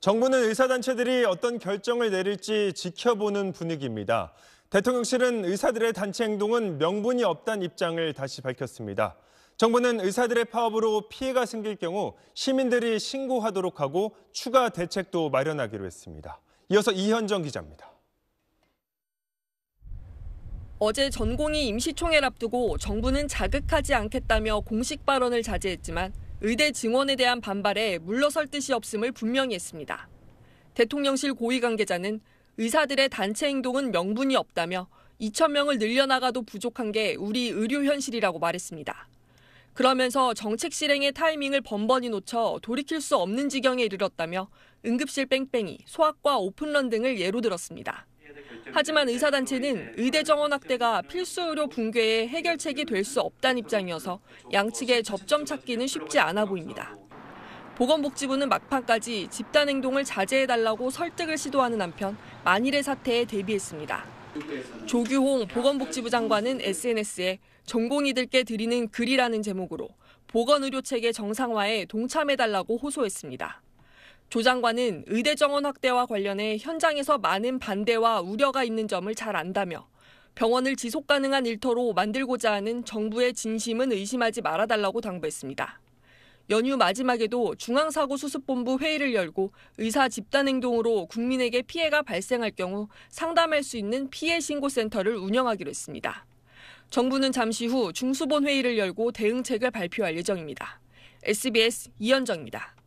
정부는 의사단체들이 어떤 결정을 내릴지 지켜보는 분위기입니다. 대통령실은 의사들의 단체 행동은 명분이 없다는 입장을 다시 밝혔습니다. 정부는 의사들의 파업으로 피해가 생길 경우 시민들이 신고하도록 하고 추가 대책도 마련하기로 했습니다. 이어서 이현정 기자입니다. 어제 전공이 임시총회를 앞두고 정부는 자극하지 않겠다며 공식 발언을 자제했지만 의대 증원에 대한 반발에 물러설 뜻이 없음을 분명히 했습니다. 대통령실 고위 관계자는 의사들의 단체 행동은 명분이 없다며 2천 명을 늘려나가도 부족한 게 우리 의료 현실이라고 말했습니다. 그러면서 정책 실행의 타이밍을 번번이 놓쳐 돌이킬 수 없는 지경에 이르렀다며 응급실 뺑뺑이, 소아과 오픈런 등을 예로 들었습니다. 하지만 의사단체는 의대 정원 확대가 필수 의료 붕괴의 해결책이 될 수 없다는 입장이어서 양측의 접점 찾기는 쉽지 않아 보입니다. 보건복지부는 막판까지 집단 행동을 자제해달라고 설득을 시도하는 한편 만일의 사태에 대비했습니다. 조규홍 보건복지부 장관은 SNS에 전공의들께 드리는 글이라는 제목으로 보건의료 체계 정상화에 동참해달라고 호소했습니다. 조 장관은 의대 정원 확대와 관련해 현장에서 많은 반대와 우려가 있는 점을 잘 안다며 병원을 지속 가능한 일터로 만들고자 하는 정부의 진심은 의심하지 말아달라고 당부했습니다. 연휴 마지막에도 중앙사고수습본부 회의를 열고 의사 집단행동으로 국민에게 피해가 발생할 경우 상담할 수 있는 피해신고센터를 운영하기로 했습니다. 정부는 잠시 후 중수본 회의를 열고 대응책을 발표할 예정입니다. SBS 이현정입니다.